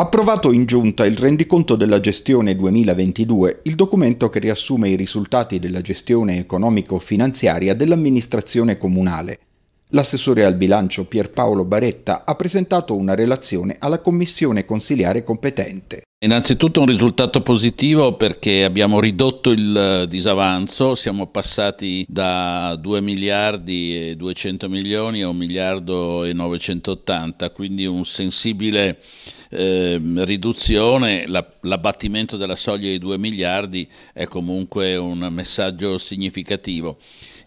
Approvato in giunta il rendiconto della gestione 2022, il documento che riassume i risultati della gestione economico-finanziaria dell'amministrazione comunale. L'assessore al bilancio Pierpaolo Baretta ha presentato una relazione alla commissione consiliare competente. Innanzitutto un risultato positivo perché abbiamo ridotto il eh, disavanzo, siamo passati da 2 miliardi e 200 milioni a 1 miliardo e 980, quindi un sensibile eh, riduzione, l'abbattimento della soglia di 2 miliardi è comunque un messaggio significativo.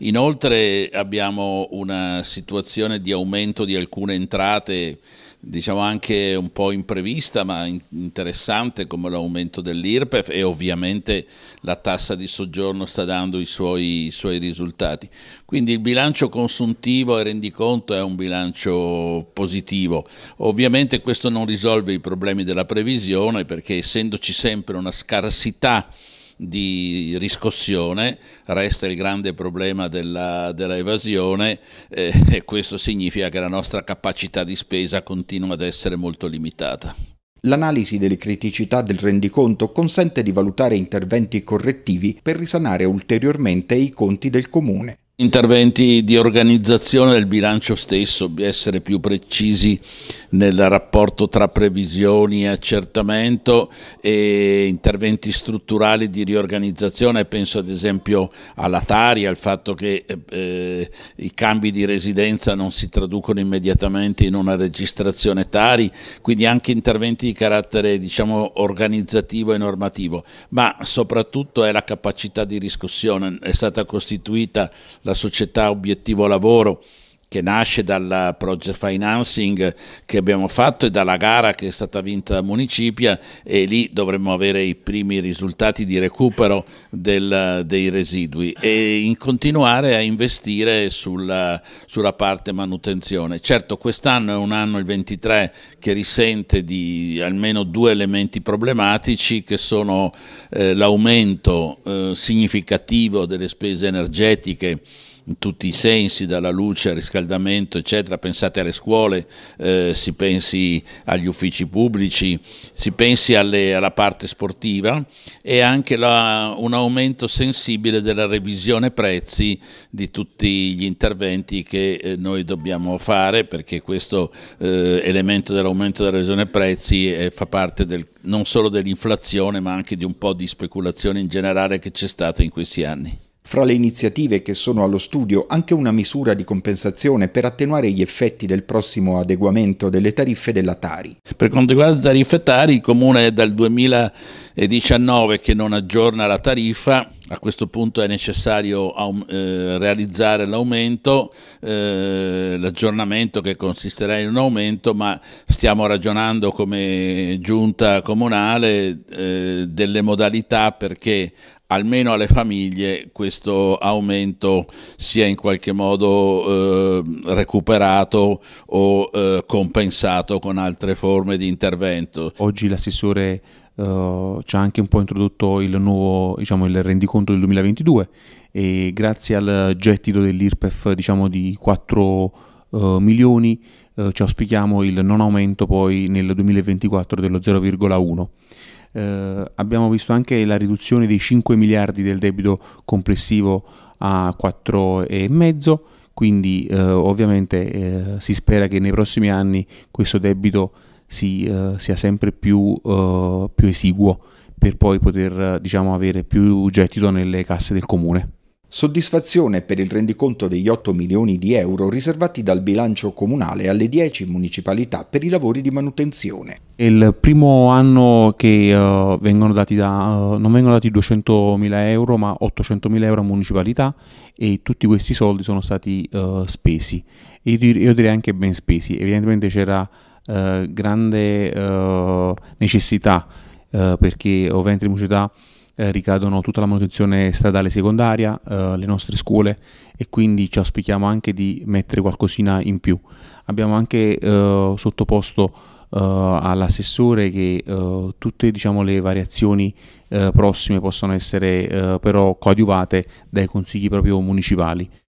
Inoltre abbiamo una situazione di aumento di alcune entrate diciamo anche un po' imprevista ma interessante come l'aumento dell'IRPEF e ovviamente la tassa di soggiorno sta dando i suoi, i suoi risultati. Quindi il bilancio consuntivo e rendiconto è un bilancio positivo. Ovviamente questo non risolve i problemi della previsione perché essendoci sempre una scarsità di riscossione, resta il grande problema della, della evasione eh, e questo significa che la nostra capacità di spesa continua ad essere molto limitata. L'analisi delle criticità del rendiconto consente di valutare interventi correttivi per risanare ulteriormente i conti del comune. Interventi di organizzazione del bilancio stesso, essere più precisi nel rapporto tra previsioni e accertamento e interventi strutturali di riorganizzazione, penso ad esempio alla Tari, al fatto che eh, eh, i cambi di residenza non si traducono immediatamente in una registrazione Tari, quindi anche interventi di carattere diciamo, organizzativo e normativo, ma soprattutto è la capacità di riscossione, è stata costituita la la società obiettivo lavoro che nasce dal project financing che abbiamo fatto e dalla gara che è stata vinta da Municipia e lì dovremmo avere i primi risultati di recupero del, dei residui e in continuare a investire sulla, sulla parte manutenzione. Certo quest'anno è un anno, il 23, che risente di almeno due elementi problematici che sono eh, l'aumento eh, significativo delle spese energetiche in tutti i sensi, dalla luce al riscaldamento, eccetera. Pensate alle scuole, eh, si pensi agli uffici pubblici, si pensi alle, alla parte sportiva e anche la, un aumento sensibile della revisione prezzi di tutti gli interventi che eh, noi dobbiamo fare perché questo eh, elemento dell'aumento della revisione prezzi eh, fa parte del, non solo dell'inflazione ma anche di un po' di speculazione in generale che c'è stata in questi anni. Fra le iniziative che sono allo studio anche una misura di compensazione per attenuare gli effetti del prossimo adeguamento delle tariffe della Tari. Per quanto riguarda le tariffe Tari, il Comune è dal 2019 che non aggiorna la tariffa a questo punto è necessario eh, realizzare l'aumento, eh, l'aggiornamento che consisterà in un aumento, ma stiamo ragionando come giunta comunale eh, delle modalità perché almeno alle famiglie questo aumento sia in qualche modo eh, recuperato o eh, compensato con altre forme di intervento. Oggi l'assessore eh, ci ha anche un po' introdotto il nuovo diciamo, il rendiconto del 2022 e grazie al gettito dell'IRPEF diciamo, di 4 eh, milioni eh, ci auspichiamo il non aumento poi nel 2024 dello 0,1 eh, abbiamo visto anche la riduzione dei 5 miliardi del debito complessivo a 4,5 quindi eh, ovviamente eh, si spera che nei prossimi anni questo debito si, eh, sia sempre più, eh, più, esiguo per poi poter diciamo, avere più gettito nelle casse del comune. Soddisfazione per il rendiconto degli 8 milioni di euro riservati dal bilancio comunale alle 10 municipalità per i lavori di manutenzione. È il primo anno che uh, vengono da, uh, non vengono dati 200.000 euro ma 800 mila euro a municipalità e tutti questi soldi sono stati uh, spesi. io direi anche ben spesi. Evidentemente c'era grande necessità perché ovviamente le municipalità eh, ricadono tutta la manutenzione stradale secondaria, eh, le nostre scuole e quindi ci auspichiamo anche di mettere qualcosina in più. Abbiamo anche eh, sottoposto eh, all'assessore che eh, tutte diciamo, le variazioni prossime possono essere però coadiuvate dai consigli proprio municipali.